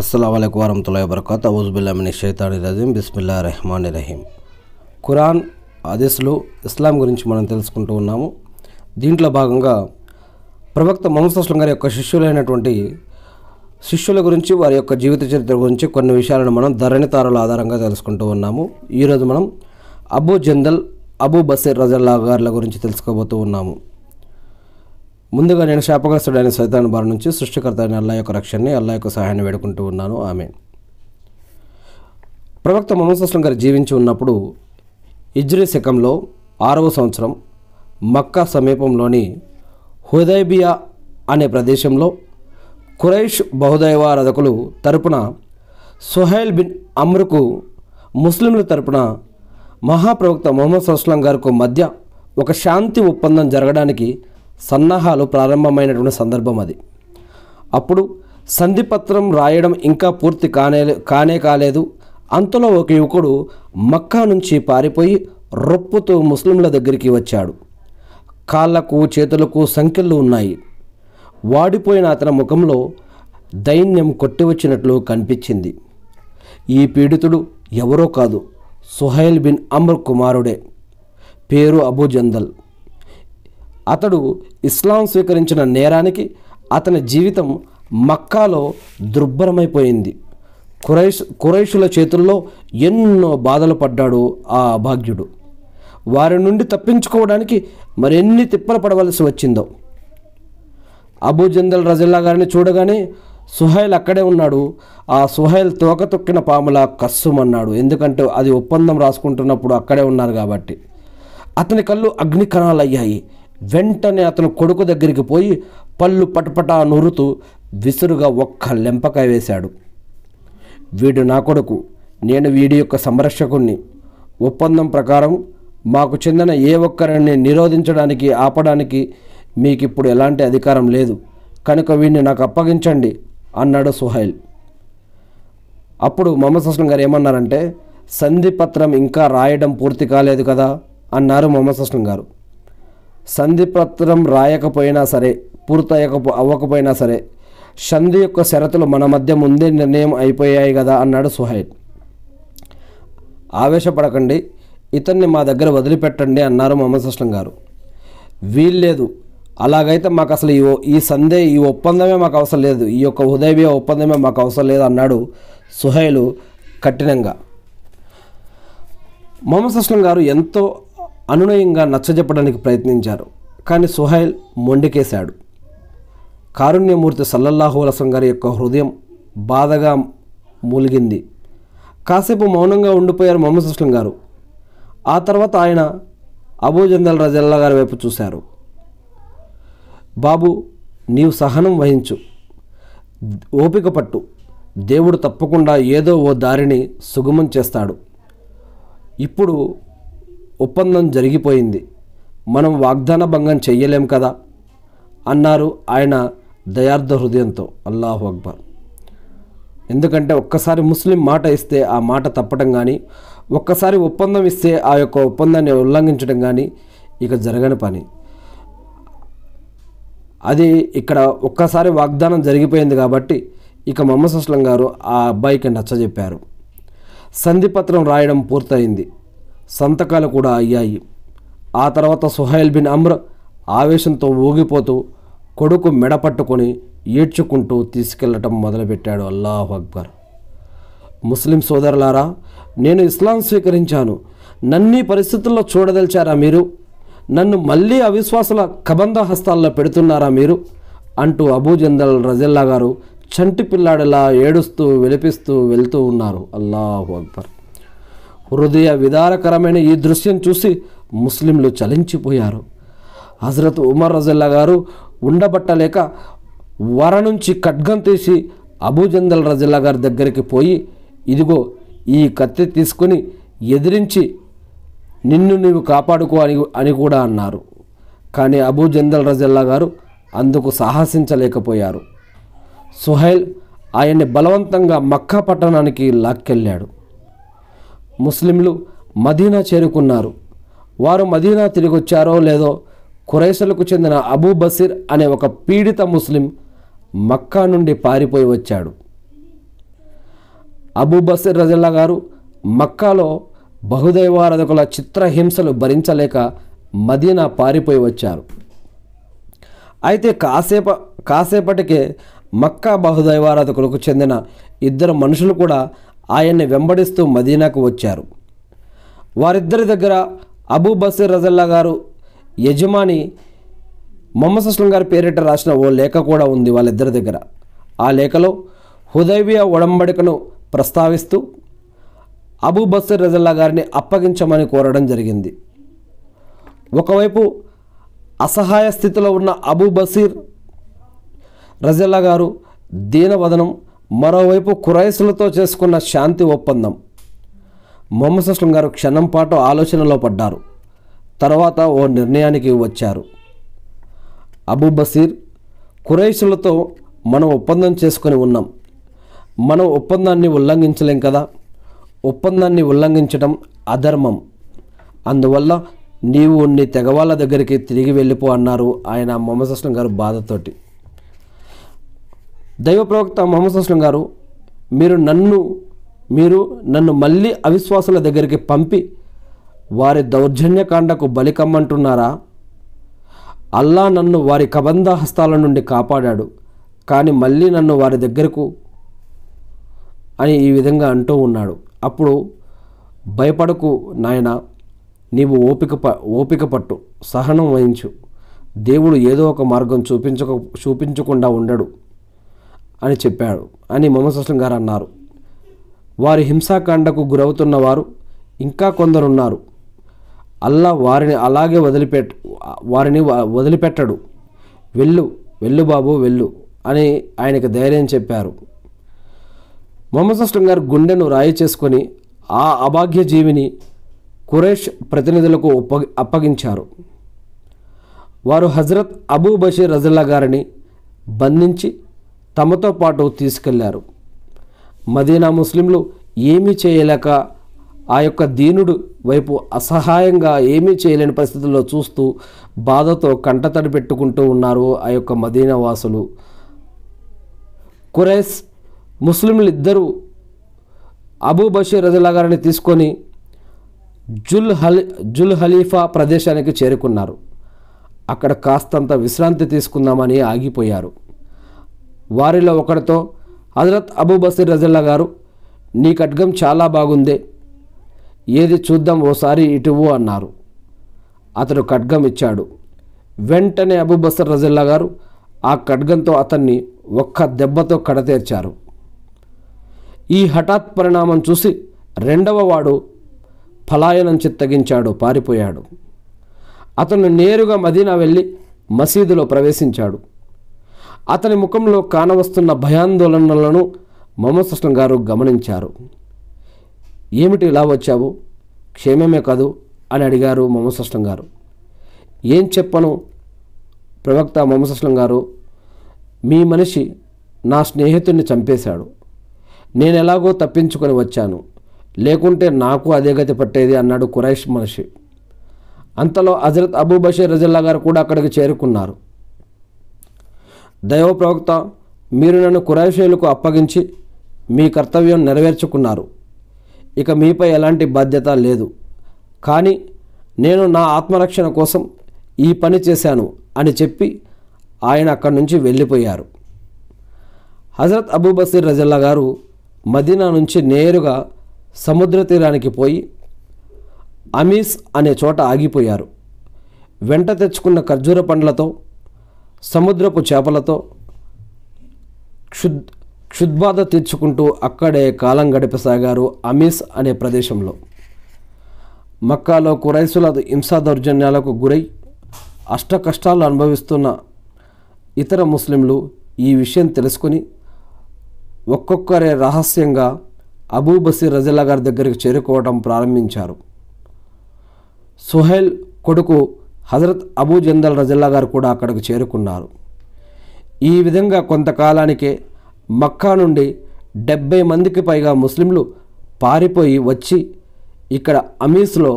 అస్సలం వరహతుల్లా వబర్కత్ ఔజుబుల్లామిని షైతాని రజీం బిస్మిల్లా రెహమాన్ రహీం ఖురాన్ అదిస్లు ఇస్లాం గురించి మనం తెలుసుకుంటూ ఉన్నాము దీంట్లో భాగంగా ప్రవక్త మహమ్మద్ గారి యొక్క శిష్యులైనటువంటి శిష్యుల గురించి వారి యొక్క జీవిత చరిత్ర గురించి కొన్ని విషయాలను మనం ధరణి తారల ఆధారంగా తెలుసుకుంటూ ఉన్నాము ఈరోజు మనం అబూ జందల్ అబూ బసీర్ రజల్లా గార్ల గురించి తెలుసుకోబోతూ ఉన్నాము ముందుగా నేను శాపగ్రస్తుడైన సైతాన్ బారి నుంచి సృష్టికర్త అయిన అల్లా యొక్క రక్షణని అల్లా యొక్క సహాయాన్ని వేడుకుంటూ ఉన్నాను ఆమె ప్రవక్త మహమ్మద్ గారు జీవించి ఉన్నప్పుడు ఇజ్రీ శకంలో ఆరవ సంవత్సరం మక్కా సమీపంలోని హుదైబియా అనే ప్రదేశంలో కురైష్ బహుదైవారాధకులు తరపున సుహైల్ బిన్ అమ్రుకు ముస్లింల తరపున మహాప్రవక్త మొహమ్మద్ సస్లం గారికి మధ్య ఒక శాంతి ఒప్పందం జరగడానికి సన్నాహాలు ప్రారంభమైనటువంటి సందర్భం అది అప్పుడు సంధిపత్రం రాయడం ఇంకా పూర్తి కానే కానే కాలేదు అంతలో ఒక యువకుడు మక్కా నుంచి పారిపోయి రొప్పుతో ముస్లింల దగ్గరికి వచ్చాడు కాళ్లకు చేతులకు సంఖ్యలు ఉన్నాయి వాడిపోయిన అతని ముఖంలో దైన్యం కొట్టివచ్చినట్లు కనిపించింది ఈ పీడితుడు ఎవరో కాదు సుహైల్ బిన్ అమర్ కుమారుడే పేరు అబూ జందల్ అతడు ఇస్లాం స్వీకరించిన నేరానికి అతని జీవితం మక్కాలో దుర్భరమైపోయింది కురైష్ కురైషుల చేతుల్లో ఎన్నో బాధలు పడ్డాడు ఆ అభాగ్యుడు వారి నుండి తప్పించుకోవడానికి మరెన్ని తిప్పలు పడవలసి వచ్చిందో అబూ జందల్ రజిల్లా గారిని చూడగానే సుహైల్ అక్కడే ఉన్నాడు ఆ సుహైల్ తోక తొక్కిన పాములా కస్సుమన్నాడు ఎందుకంటే అది ఒప్పందం రాసుకుంటున్నప్పుడు అక్కడే ఉన్నారు కాబట్టి అతని కళ్ళు అగ్ని అయ్యాయి వెంటనే అతను కొడుకు దగ్గరికి పోయి పళ్ళు పటపటా నూరుతూ విసురుగా ఒక్క లెంపకాయ వేశాడు వీడు నా కొడుకు నేను వీడి యొక్క సంరక్షకుణ్ణి ఒప్పందం ప్రకారం మాకు చెందిన ఏ ఒక్కరిని నిరోధించడానికి ఆపడానికి మీకు ఇప్పుడు ఎలాంటి అధికారం లేదు కనుక వీడిని నాకు అప్పగించండి అన్నాడు సుహైల్ అప్పుడు మహమ్మద్ అస్లం గారు ఏమన్నారంటే సంధిపత్రం ఇంకా రాయడం పూర్తి కాలేదు కదా అన్నారు మహమ్మద్ గారు సంధిపత్రం రాయకపోయినా సరే పూర్తయ్యక అవ్వకపోయినా సరే సంధి యొక్క షరతులు మన మధ్య ముందే నిర్ణయం అయిపోయాయి కదా అన్నాడు సుహైడ్ ఆవేశపడకండి ఇతన్ని మా దగ్గర వదిలిపెట్టండి అన్నారు మమకృష్ణ గారు వీల్లేదు అలాగైతే మాకు అసలు ఈ ఈ సందే ఈ ఒప్పందమే మాకు అవసరం లేదు ఈ యొక్క ఉదయవీయ ఒప్పందమే మాకు అవసరం లేదు అన్నాడు సుహైలు కఠినంగా మమకృష్ణ గారు ఎంతో అనునయంగా నచ్చజెప్పడానికి ప్రయత్నించారు కానీ సుహైల్ మొండికేశాడు కారుణ్యమూర్తి సల్లల్లాహు అలసం గారి యొక్క హృదయం బాధగా మూలిగింది కాసేపు మౌనంగా ఉండిపోయారు మొహమ్మద్ అస్లం గారు ఆ తర్వాత ఆయన అబూజందల్ రజల్లా గారి వైపు చూశారు బాబు నీవు సహనం వహించు ఓపిక పట్టు దేవుడు తప్పకుండా ఏదో ఓ దారిని సుగమం చేస్తాడు ఇప్పుడు ఒప్పందం జరిగిపోయింది మనం వాగ్దాన భంగం చెయ్యలేం కదా అన్నారు ఆయన దయార్థ హృదయంతో అల్లాహు అక్బర్ ఎందుకంటే ఒక్కసారి ముస్లిం మాట ఇస్తే ఆ మాట తప్పటం కానీ ఒక్కసారి ఒప్పందం ఇస్తే ఆ యొక్క ఒప్పందాన్ని ఉల్లంఘించడం కానీ ఇక జరగని పని అది ఇక్కడ ఒక్కసారి వాగ్దానం జరిగిపోయింది కాబట్టి ఇక మమ్మ సుస్లం గారు ఆ అబ్బాయికి నచ్చజెప్పారు సంధిపత్రం రాయడం పూర్తయింది సంతకాలు కూడా అయ్యాయి ఆ తర్వాత సుహైల్ బిన్ అమ్ర ఆవేశంతో ఊగిపోతూ కొడుకు మెడపట్టుకొని ఏడ్చుకుంటూ తీసుకెళ్లటం మొదలుపెట్టాడు అల్లాహ్ అక్బర్ ముస్లిం సోదరులారా నేను ఇస్లాం స్వీకరించాను నన్ని పరిస్థితుల్లో చూడదలిచారా మీరు నన్ను మళ్ళీ అవిశ్వాసుల కబంధ హస్తాల్లో పెడుతున్నారా మీరు అంటూ అబూజందల్ రజిల్లా గారు చంటి పిల్లాడిలా ఏడుస్తూ వెలిపిస్తూ వెళ్తూ ఉన్నారు అల్లాహు అక్బర్ హృదయ విదారకరమైన ఈ దృశ్యం చూసి ముస్లింలు చలించిపోయారు హజరత్ ఉమర్ రజల్లా గారు ఉండబట్టలేక వర నుంచి ఖడ్గం తీసి అబూజందల్ రజల్లా గారి దగ్గరికి పోయి ఇదిగో ఈ కత్తి తీసుకొని ఎదిరించి నిన్ను నీవు కాపాడుకో అని అని కూడా అన్నారు కానీ అబూజందల్ రజల్లా గారు అందుకు సాహసించలేకపోయారు సుహైల్ ఆయన్ని బలవంతంగా మక్కా పట్టణానికి లాక్కెళ్ళాడు ముస్లింలు మదీనా చేరుకున్నారు వారు మదీనా తిరిగొచ్చారో లేదో కురైసలకు చెందిన అబూ బసీర్ అనే ఒక పీడిత ముస్లిం మక్కా నుండి పారిపోయి వచ్చాడు అబూ బసీర్ రజల్లా గారు మక్కాలో బహుదైవారాధకుల చిత్రహింసలు భరించలేక మదీనా పారిపోయి వచ్చారు అయితే కాసేప కాసేపటికే మక్కా బహుదైవారాధకులకు చెందిన ఇద్దరు మనుషులు కూడా ఆయన్ని వెంబడిస్తూ మదీనాకు వచ్చారు వారిద్దరి దగ్గర అబూ బసీర్ రజల్లా గారు యజమాని మొహమ్మద్ గారి పేరిట రాసిన ఓ లేఖ కూడా ఉంది వాళ్ళిద్దరి దగ్గర ఆ లేఖలో హుదైబియా ఒడంబడికను ప్రస్తావిస్తూ అబూ బసీర్ రజల్లా గారిని అప్పగించమని కోరడం జరిగింది ఒకవైపు అసహాయ స్థితిలో ఉన్న అబూ బసీర్ రజల్లా గారు దీనవదనం మరోవైపు కురైసులతో చేసుకున్న శాంతి ఒప్పందం మొహమ్మద్ గారు క్షణం పాటు ఆలోచనలో పడ్డారు తర్వాత ఓ నిర్ణయానికి వచ్చారు అబు బసీర్ కురైసులతో మనం ఒప్పందం చేసుకొని ఉన్నాం మనం ఒప్పందాన్ని ఉల్లంఘించలేం కదా ఒప్పందాన్ని ఉల్లంఘించడం అధర్మం అందువల్ల నీవు నీ తెగవాళ్ళ దగ్గరికి తిరిగి వెళ్ళిపో అన్నారు ఆయన మొహమ్మద్ గారు బాధతోటి దైవ ప్రవక్త మొహమ్మద్ అస్లం గారు మీరు నన్ను మీరు నన్ను మళ్ళీ అవిశ్వాసుల దగ్గరికి పంపి వారి దౌర్జన్యకాండకు బలికమ్మంటున్నారా అల్లా నన్ను వారి కబంధ హస్తాల నుండి కాపాడాడు కానీ మళ్ళీ నన్ను వారి దగ్గరకు అని ఈ విధంగా అంటూ ఉన్నాడు అప్పుడు భయపడకు నాయన నీవు ఓపిక ప ఓపిక పట్టు సహనం వహించు దేవుడు ఏదో ఒక మార్గం చూపించక చూపించకుండా ఉండడు అని చెప్పాడు అని మొహమ్మద్ అస్లం గారు అన్నారు వారి హింసాకాండకు గురవుతున్న వారు ఇంకా కొందరున్నారు అల్లా వారిని అలాగే వదిలిపెట్ వారిని వదిలిపెట్టడు వెళ్ళు వెళ్ళు బాబు వెళ్ళు అని ఆయనకు ధైర్యం చెప్పారు మొహమ్మద్ అస్లం గారు గుండెను రాయి చేసుకొని ఆ అభాగ్య జీవిని కురేష్ ప్రతినిధులకు అప్పగించారు వారు హజరత్ అబూ బషీర్ రజల్లా గారిని బంధించి తమతో పాటు తీసుకెళ్లారు మదీనా ముస్లింలు ఏమీ చేయలేక ఆ యొక్క దీనుడు వైపు అసహాయంగా ఏమీ చేయలేని పరిస్థితుల్లో చూస్తూ బాధతో కంటతడి పెట్టుకుంటూ ఉన్నారు ఆ యొక్క మదీనా వాసులు కురైస్ ముస్లింలు ఇద్దరూ అబూ బషీర్ రజలా గారిని తీసుకొని జుల్ హలి జుల్ హలీఫా ప్రదేశానికి చేరుకున్నారు అక్కడ కాస్తంత విశ్రాంతి తీసుకుందామని ఆగిపోయారు వారిలో ఒకరితో హజరత్ అబూబసీర్ రజల్లా గారు నీ ఖడ్గం చాలా బాగుందే ఏది చూద్దాం ఓసారి ఇటువు అన్నారు అతడు ఖడ్గం ఇచ్చాడు వెంటనే అబూబసర్ రజల్లా గారు ఆ ఖడ్గంతో అతన్ని ఒక్క దెబ్బతో కడతేర్చారు ఈ హఠాత్ పరిణామం చూసి రెండవ వాడు పలాయనం చిత్తగించాడు పారిపోయాడు అతను నేరుగా మదీనా వెళ్ళి మసీదులో ప్రవేశించాడు అతని ముఖంలో కానవస్తున్న భయాందోళనలను మమసృష్ణ గారు గమనించారు ఏమిటి ఇలా వచ్చావు క్షేమమే కాదు అని అడిగారు మమసృష్ణం గారు ఏం చెప్పను ప్రవక్త మమసృష్ణం గారు మీ మనిషి నా స్నేహితుడిని చంపేశాడు నేను ఎలాగో తప్పించుకొని వచ్చాను లేకుంటే నాకు అదే గతి పట్టేది అన్నాడు కురైష్ మనిషి అంతలో హజరత్ అబూ బషీర్ రజల్లా గారు కూడా అక్కడికి చేరుకున్నారు దైవప్రవక్త మీరు నన్ను కురాయిషీలకు అప్పగించి మీ కర్తవ్యం నెరవేర్చుకున్నారు ఇక మీపై ఎలాంటి బాధ్యత లేదు కానీ నేను నా ఆత్మరక్షణ కోసం ఈ పని చేశాను అని చెప్పి ఆయన అక్కడి నుంచి వెళ్ళిపోయారు హజరత్ అబూ రజల్లా గారు మదీనా నుంచి నేరుగా సముద్ర తీరానికి పోయి అమీస్ అనే చోట ఆగిపోయారు వెంట తెచ్చుకున్న ఖర్జూర పండ్లతో సముద్రపు చేపలతో క్షుద్ క్షుద్బాధ తీర్చుకుంటూ అక్కడే కాలం గడిపసాగారు అమీస్ అనే ప్రదేశంలో మక్కాలో కురైసుల హింసా దౌర్జన్యాలకు గురై అష్ట కష్టాలు అనుభవిస్తున్న ఇతర ముస్లింలు ఈ విషయం తెలుసుకుని ఒక్కొక్కరే రహస్యంగా అబూ బసీర్ రజల్లా గారి దగ్గరికి చేరుకోవడం ప్రారంభించారు సుహైల్ కొడుకు హజరత్ అబూ జందల్ రజల్లా గారు కూడా అక్కడకు చేరుకున్నారు ఈ విధంగా కొంతకాలానికే మక్కా నుండి డెబ్బై మందికి పైగా ముస్లింలు పారిపోయి వచ్చి ఇక్కడ అమీస్లో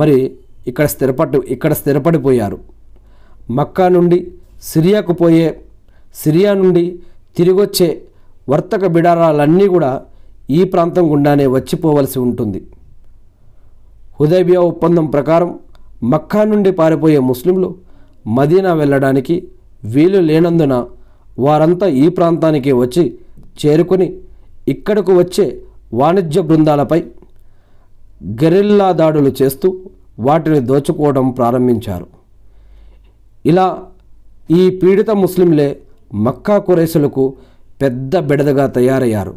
మరి ఇక్కడ స్థిరపడి ఇక్కడ స్థిరపడిపోయారు మక్కా నుండి సిరియాకు పోయే సిరియా నుండి తిరిగొచ్చే వర్తక బిడారాలన్నీ కూడా ఈ ప్రాంతం గుండానే వచ్చిపోవలసి ఉంటుంది హుదైబియా ఒప్పందం ప్రకారం మక్కా నుండి పారిపోయే ముస్లింలు మదీనా వెళ్ళడానికి వీలు లేనందున వారంతా ఈ ప్రాంతానికి వచ్చి చేరుకుని ఇక్కడకు వచ్చే వాణిజ్య బృందాలపై గెరిల్లా దాడులు చేస్తూ వాటిని దోచుకోవడం ప్రారంభించారు ఇలా ఈ పీడిత ముస్లింలే మక్కా కురైసులకు పెద్ద బెడదగా తయారయ్యారు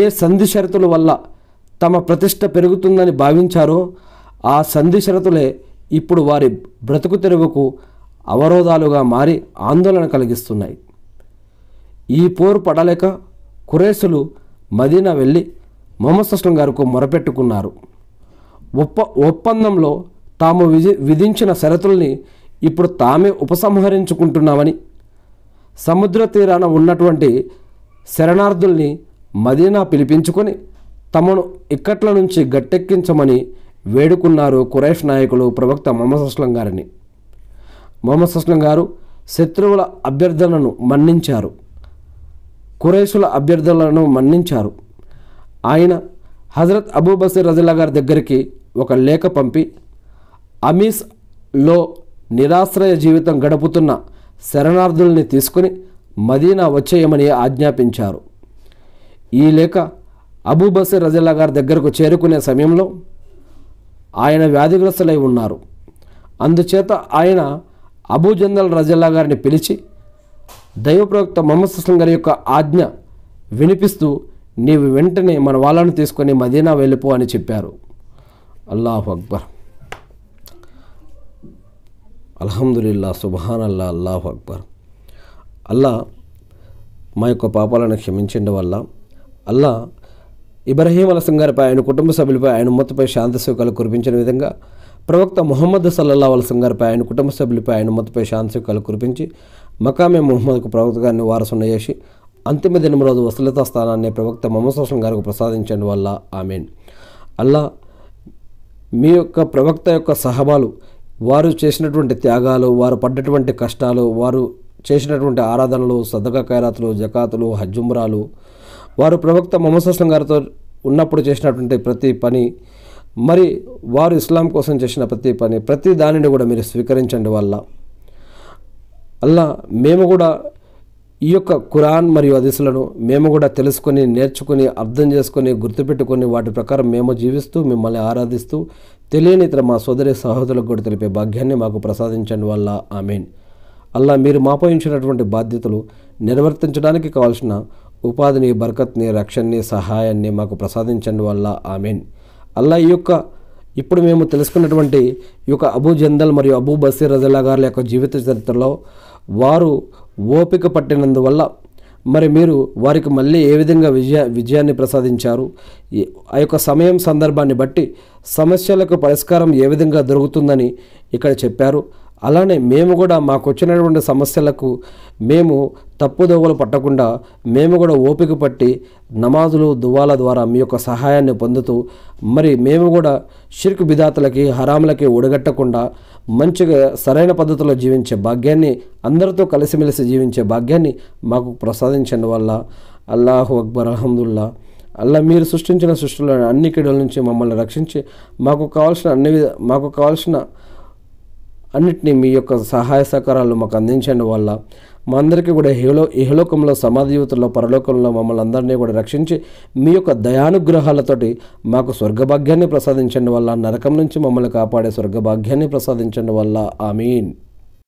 ఏ సంధి షరతుల వల్ల తమ ప్రతిష్ట పెరుగుతుందని భావించారో ఆ సంధిషరతులే ఇప్పుడు వారి బ్రతుకు తెరువుకు అవరోధాలుగా మారి ఆందోళన కలిగిస్తున్నాయి ఈ పోరు పడలేక కురేసులు మదీనా వెళ్ళి మొహమ్మద్ అస్లం గారికి మొరపెట్టుకున్నారు ఒప్ప ఒప్పందంలో తాము విధి విధించిన షరతుల్ని ఇప్పుడు తామే ఉపసంహరించుకుంటున్నామని సముద్ర తీరాన ఉన్నటువంటి శరణార్థుల్ని మదీనా పిలిపించుకొని తమను ఇక్కట్ల నుంచి గట్టెక్కించమని వేడుకున్నారు కురైష్ నాయకులు ప్రవక్త మొహమ్మద్ అస్లం గారిని మొహమ్మద్ అస్లం గారు శత్రువుల అభ్యర్థనను మన్నించారు కురైసుల అభ్యర్థనలను మన్నించారు ఆయన హజరత్ అబూబసీర్ రజిల్లా గారి దగ్గరికి ఒక లేఖ పంపి అమీస్లో నిరాశ్రయ జీవితం గడుపుతున్న శరణార్థుల్ని తీసుకుని మదీనా వచ్చేయమని ఆజ్ఞాపించారు ఈ లేఖ అబూబసీర్ రజిల్లా గారి దగ్గరకు చేరుకునే సమయంలో ఆయన వ్యాధిగ్రస్తులై ఉన్నారు అందుచేత ఆయన అబూజందల్ రజల్లా గారిని పిలిచి దైవప్రవక్త మొహమ్మద్ సుస్లం గారి యొక్క ఆజ్ఞ వినిపిస్తూ నీవు వెంటనే మన వాళ్ళను తీసుకొని మదీనా వెళ్ళిపో అని చెప్పారు అల్లాహు అక్బర్ అల్హమ్దుల్లా సుబాన్ అల్లా అల్లాహు అక్బర్ అల్లా మా యొక్క పాపాలను క్షమించడం వల్ల అల్లా ఇబ్రహీం అలసం గారిపై ఆయన కుటుంబ సభ్యులపై ఆయన మొత్తపై శాంతి సుఖాలు కురిపించిన విధంగా ప్రవక్త మొహమ్మద్ సల్లల్లా అలసం గారిపై ఆయన కుటుంబ సభ్యులపై ఆయన మొత్తపై శాంతి సుఖాలు కురిపించి మకామే మొహమ్మద్కు ప్రవక్త గారిని వారసున్న చేసి అంతిమ దినం రోజు వసలిత స్థానాన్ని ప్రవక్త మమసోసం గారికి ప్రసాదించండి వల్ల ఆమె అల్లా మీ యొక్క ప్రవక్త యొక్క సహబాలు వారు చేసినటువంటి త్యాగాలు వారు పడ్డటువంటి కష్టాలు వారు చేసినటువంటి ఆరాధనలు సదక ఖైరాతులు జకాతులు హజ్జుమ్రాలు వారు ప్రవక్త మొహమ్మద్ గారితో ఉన్నప్పుడు చేసినటువంటి ప్రతి పని మరి వారు ఇస్లాం కోసం చేసిన ప్రతి పని ప్రతి దానిని కూడా మీరు స్వీకరించండి వల్ల అల్లా మేము కూడా ఈ యొక్క కురాన్ మరియు అదిసులను మేము కూడా తెలుసుకొని నేర్చుకొని అర్థం చేసుకొని గుర్తుపెట్టుకొని వాటి ప్రకారం మేము జీవిస్తూ మిమ్మల్ని ఆరాధిస్తూ తెలియని ఇతర మా సోదరి సహోదరులకు కూడా తెలిపే భాగ్యాన్ని మాకు ప్రసాదించండి వల్ల ఆమెన్ అల్లా మీరు మాపోయించినటువంటి బాధ్యతలు నిర్వర్తించడానికి కావాల్సిన ఉపాధిని బర్కత్ని రక్షణని సహాయాన్ని మాకు ప్రసాదించండి వల్ల ఆమెన్ అల్లా ఈ యొక్క ఇప్పుడు మేము తెలుసుకున్నటువంటి ఈ యొక్క అబూ జందల్ మరియు అబూ బసీర్ రజల్లా గారి యొక్క జీవిత చరిత్రలో వారు ఓపిక పట్టినందువల్ల మరి మీరు వారికి మళ్ళీ ఏ విధంగా విజయ విజయాన్ని ప్రసాదించారు ఆ యొక్క సమయం సందర్భాన్ని బట్టి సమస్యలకు పరిష్కారం ఏ విధంగా దొరుకుతుందని ఇక్కడ చెప్పారు అలానే మేము కూడా మాకు వచ్చినటువంటి సమస్యలకు మేము తప్పుదోవలు పట్టకుండా మేము కూడా ఓపిక పట్టి నమాజులు దువాల ద్వారా మీ యొక్క సహాయాన్ని పొందుతూ మరి మేము కూడా షిర్క్ బిదాతలకి హరాములకి ఒడగట్టకుండా మంచిగా సరైన పద్ధతిలో జీవించే భాగ్యాన్ని అందరితో కలిసిమెలిసి జీవించే భాగ్యాన్ని మాకు ప్రసాదించండి వల్ల అల్లాహు అక్బర్ అహమ్దుల్లా అలా మీరు సృష్టించిన సృష్టిలో అన్ని కిడల నుంచి మమ్మల్ని రక్షించి మాకు కావాల్సిన అన్ని మాకు కావాల్సిన అన్నిటినీ మీ యొక్క సహాయ సహకారాలు మాకు అందించండి వల్ల మా అందరికీ కూడా హేలో ఇహలోకంలో యువతలో పరలోకంలో మమ్మల్ని అందరినీ కూడా రక్షించి మీ యొక్క దయానుగ్రహాలతోటి మాకు స్వర్గభాగ్యాన్ని ప్రసాదించండి వల్ల నరకం నుంచి మమ్మల్ని కాపాడే స్వర్గభాగ్యాన్ని ప్రసాదించండి వల్ల ఆ మీన్